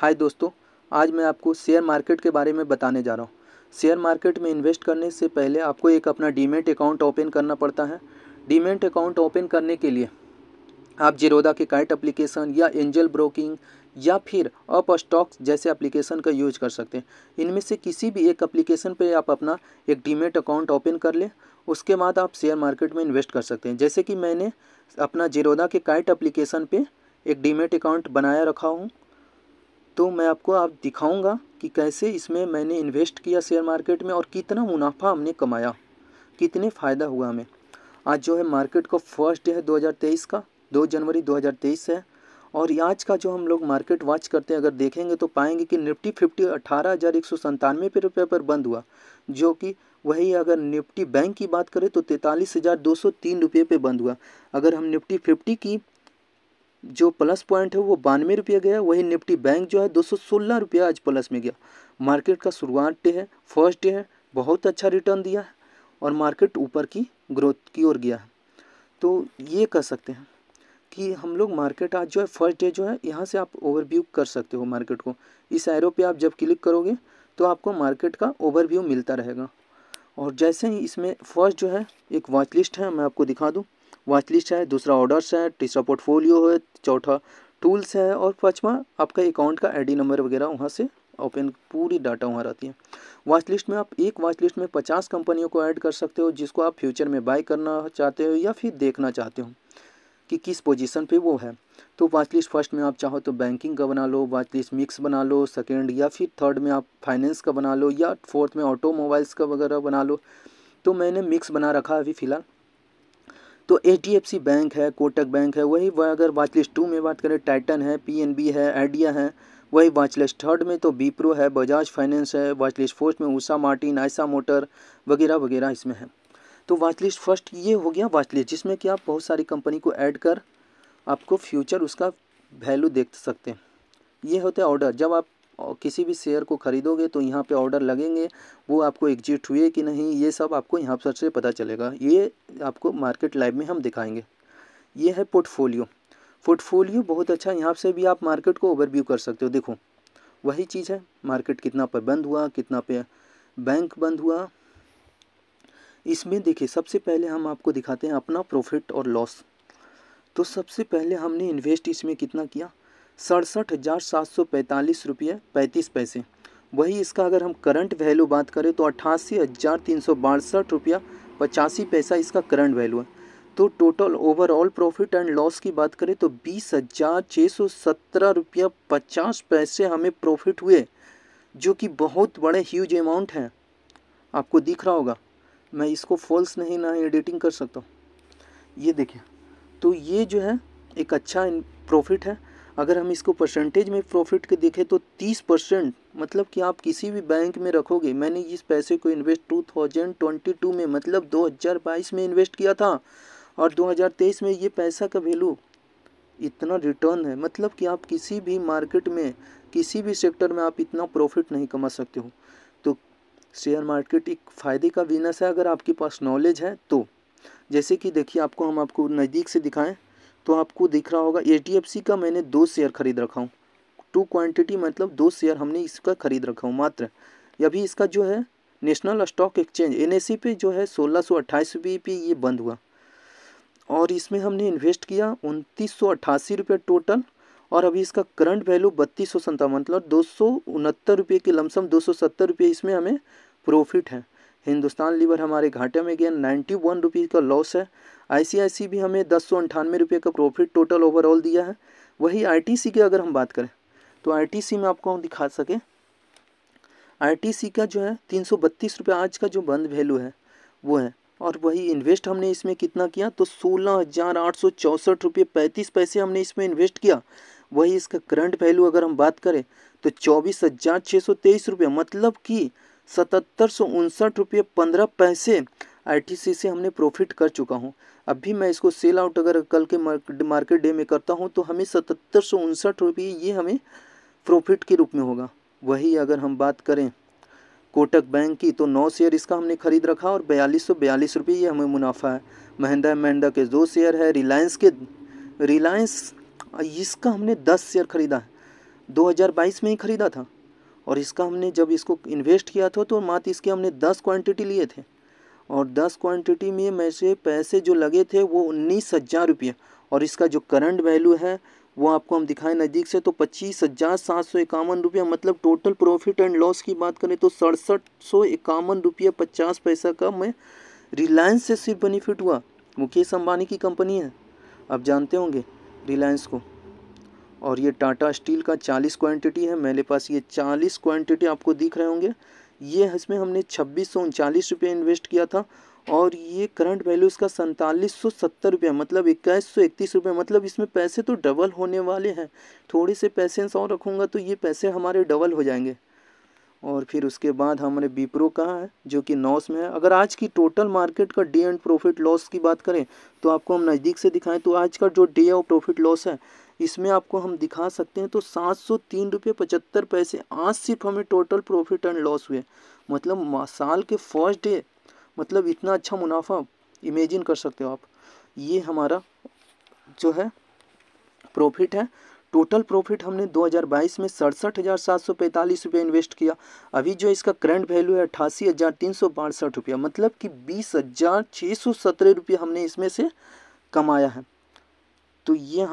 हाय दोस्तों आज मैं आपको शेयर मार्केट के बारे में बताने जा रहा हूँ शेयर मार्केट में इन्वेस्ट करने से पहले आपको एक अपना डीमेट अकाउंट ओपन करना पड़ता है डीमेट अकाउंट ओपन करने के लिए आप जिरोदा के काइट एप्लीकेशन या एंजल ब्रोकिंग या फिर अप स्टॉक्स जैसे एप्लीकेशन का यूज कर सकते हैं इनमें से किसी भी एक एप्लीकेशन पे आप अपना एक डीमेट अकाउंट ओपन कर लें उसके बाद आप शेयर मार्केट में इन्वेस्ट कर सकते हैं जैसे कि मैंने अपना जिरोदा के काइट एप्लीकेशन पे एक डीमेट अकाउंट बनाया रखा हूँ तो मैं आपको आप दिखाऊंगा कि कैसे इसमें मैंने इन्वेस्ट किया शेयर मार्केट में और कितना मुनाफा हमने कमाया कितने फ़ायदा हुआ हमें आज जो है मार्केट का फर्स्ट डे है 2023 का 2 जनवरी 2023 है और आज का जो हम लोग मार्केट वॉच करते हैं अगर देखेंगे तो पाएंगे कि निफ्टी फिफ्टी अठारह हज़ार एक सौ संतानवे पे रुपये पर बंद हुआ जो कि वही अगर निफ्टी बैंक की बात करें तो तैंतालीस हज़ार दो सौ तीन रुपये पर बंद हुआ अगर हम निफ्टी फिफ्टी की जो प्लस पॉइंट है वो बानवे रुपया गया वही निफ्टी बैंक जो है दो सौ सोलह रुपया आज प्लस में गया मार्केट का शुरुआत डे है फर्स्ट डे है बहुत अच्छा रिटर्न दिया है और मार्केट ऊपर की ग्रोथ की ओर गया है तो ये कह सकते हैं कि हम लोग मार्केट आज जो है फर्स्ट डे जो है यहाँ से आप ओवरव्यू कर सकते हो मार्केट को इस एरो पे आप जब क्लिक करोगे तो आपको मार्केट का ओवरव्यू मिलता रहेगा और जैसे ही इसमें फर्स्ट जो है एक वॉच लिस्ट है मैं आपको दिखा दूँ वॉच लिस्ट है दूसरा ऑर्डर्स है तीसरा पोर्टफोलियो है चौथा टूल्स है और पाँचवा आपका अकाउंट का आई नंबर वगैरह वहाँ से ओपन पूरी डाटा वहाँ रहती है वॉच लिस्ट में आप एक वॉच लिस्ट में पचास कंपनियों को ऐड कर सकते हो जिसको आप फ्यूचर में बाय करना चाहते हो या फिर देखना चाहते हो कि किस पोजीशन पे वो है तो वाच लिस्ट फर्स्ट में आप चाहो तो बैंकिंग का बना लो वाच लिस्ट मिक्स बना लो सेकेंड या फिर थर्ड में आप फाइनेंस का बना लो या फोर्थ में ऑटोमोबाइल्स का वगैरह बना लो तो मैंने मिक्स बना रखा है अभी फ़िलहाल तो एच बैंक है कोटक बैंक है वही वह अगर वाच लिस्ट टू में बात करें टाइटन है पी है आइडिया है वही वाच लिस्ट थर्ड में तो बीप्रो है बजाज फाइनेंस है वाच लिस्ट फोर्थ में उषा मार्टिन आयसा मोटर वगैरह वगैरह इसमें है तो वाच लिस्ट फर्स्ट ये हो गया वाच लिस्ट जिसमें कि आप बहुत सारी कंपनी को ऐड कर आपको फ्यूचर उसका वैल्यू देख सकते हैं ये होता है ऑर्डर जब आप और किसी भी शेयर को ख़रीदोगे तो यहाँ पे ऑर्डर लगेंगे वो आपको एग्जिट हुए कि नहीं ये सब आपको यहाँ पर से पता चलेगा ये आपको मार्केट लाइव में हम दिखाएंगे ये है पोर्टफोलियो पोर्टफोलियो बहुत अच्छा यहाँ से भी आप मार्केट को ओवरव्यू कर सकते हो देखो वही चीज़ है मार्केट कितना पर बंद हुआ कितना पे बैंक बंद हुआ इसमें देखिए सबसे पहले हम आपको दिखाते हैं अपना प्रॉफिट और लॉस तो सबसे पहले हमने इन्वेस्ट इसमें कितना किया सड़सठ हज़ार सात सौ पैंतालीस रुपये पैंतीस पैसे वही इसका अगर हम करंट वैल्यू बात करें तो अट्ठासी हज़ार तीन सौ बासठ रुपया पचासी पैसा इसका करंट वैल्यू है तो total overall profit and loss की बात करें तो बीस हज़ार छः सौ सत्रह रुपया पचास पैसे हमें प्रॉफिट हुए जो कि बहुत बड़े ह्यूज अमाउंट हैं आपको दिख रहा होगा मैं इसको फॉल्स नहीं ना एडिटिंग कर सकता हूँ ये देखिए तो ये जो है एक अच्छा प्रॉफिट है अगर हम इसको परसेंटेज में प्रॉफिट के देखें तो तीस परसेंट मतलब कि आप किसी भी बैंक में रखोगे मैंने इस पैसे को invest two thousand twenty two में मतलब दो हज़ार बाईस में इन्वेस्ट किया था और दो हज़ार तेईस में ये पैसा का वैल्यू इतना रिटर्न है मतलब कि आप किसी भी मार्केट में किसी भी सेक्टर में आप इतना प्रॉफिट नहीं कमा सकते हो तो शेयर मार्केट एक फ़ायदे का बिजनेस है अगर आपके पास नॉलेज है तो जैसे कि देखिए आपको हम आपको नज़दीक से दिखाएं तो आपको दिख रहा होगा एच का मैंने दो शेयर खरीद रखा हूँ टू क्वांटिटी मतलब दो शेयर हमने इसका खरीद रखा हूँ मात्र अभी इसका जो है नेशनल स्टॉक एक्सचेंज एन पे जो है सोलह सौ पे ये बंद हुआ और इसमें हमने इन्वेस्ट किया उनतीस सौ रुपये टोटल और अभी इसका करंट वैल्यू बत्तीस सौ मतलब दो सौ उनहत्तर रुपये के लमसम दो सौ सत्तर रुपये इसमें हमें प्रॉफिट है हिंदुस्तान लीवर हमारे घाटे में गया नाइन्टी वन रुपीज़ का लॉस है आईसीआईसी भी हमें दस सौ अंठानवे रुपये का प्रॉफिट टोटल ओवरऑल दिया है वही आईटीसी की अगर हम बात करें तो आईटीसी में आपको हम दिखा सके आईटीसी का जो है तीन सौ बत्तीस रुपये आज का जो बंद वैल्यू है वो है और वही इन्वेस्ट हमने इसमें कितना किया तो सोलह हज़ार आठ सौ चौंसठ रुपये पैंतीस पैसे हमने इसमें इन्वेस्ट किया वही इसका करंट वैल्यू अगर हम बात करें तो चौबीस हज़ार छः सौ तेईस रुपये मतलब कि सतहत्तर सौ उनसठ रुपये पंद्रह पैसे आई से हमने प्रॉफिट कर चुका हूँ अब भी मैं इसको सेल आउट अगर कल के मार्केट डे में करता हूँ तो हमें सतहत्तर सौ उनसठ रुपये ये हमें प्रॉफिट के रूप में होगा वही अगर हम बात करें कोटक बैंक की तो नौ शेयर इसका हमने खरीद रखा और बयालीस सौ बयालीस रुपये ये हमें मुनाफा है महिंदा महिंदा के दो शेयर है रिलायंस के रिलायंस इसका हमने दस शेयर खरीदा है 2022 में ही खरीदा था और इसका हमने जब इसको इन्वेस्ट किया था तो मात्र इसके हमने दस क्वांटिटी लिए थे और दस क्वांटिटी में मैं से पैसे जो लगे थे वो उन्नीस हज़ार रुपये और इसका जो करंट वैल्यू है वो आपको हम दिखाएं नज़दीक से तो पच्चीस हज़ार सात सौ इक्यावन रुपया मतलब टोटल प्रॉफिट एंड लॉस की बात करें तो सड़सठ सौ इक्यावन रुपये पचास पैसा का मैं रिलायंस से सिर्फ बेनिफिट हुआ मुकेश अंबानी की कंपनी है आप जानते होंगे रिलायंस को और ये टाटा स्टील का चालीस क्वांटिटी है मेरे पास ये चालीस क्वांटिटी आपको दिख रहे होंगे ये इसमें हमने छब्बीस सौ उनचालीस रुपये इन्वेस्ट किया था और ये करंट वैल्यू इसका सैंतालीस सौ सत्तर रुपये मतलब इक्कीस सौ इकतीस रुपये मतलब इसमें पैसे तो डबल होने वाले हैं थोड़े से पैसे और रखूँगा तो ये पैसे हमारे डबल हो जाएंगे और फिर उसके बाद हमारे बीप्रो का है जो कि नॉस में है अगर आज की टोटल मार्केट का डे एंड प्रॉफिट लॉस की बात करें तो आपको हम नज़दीक से दिखाएं तो आज का जो डे और प्रॉफिट लॉस है इसमें आपको हम दिखा सकते हैं तो सात सौ तीन रुपये पचहत्तर पैसे आज सिर्फ हमें टोटल प्रॉफिट एंड लॉस हुए मतलब साल के फर्स्ट डे मतलब इतना अच्छा मुनाफा इमेजिन कर सकते हो आप ये हमारा जो है प्रॉफिट है टोटल प्रॉफिट हमने 2022 में सड़सठ हज़ार सात सौ पैंतालीस रुपये इन्वेस्ट किया अभी जो इसका करंट वैल्यू है अट्ठासी हज़ार तीन सौ बासठ रुपया मतलब कि बीस हज़ार छः सौ सत्रह रुपये हमने इसमें से कमाया है तो ये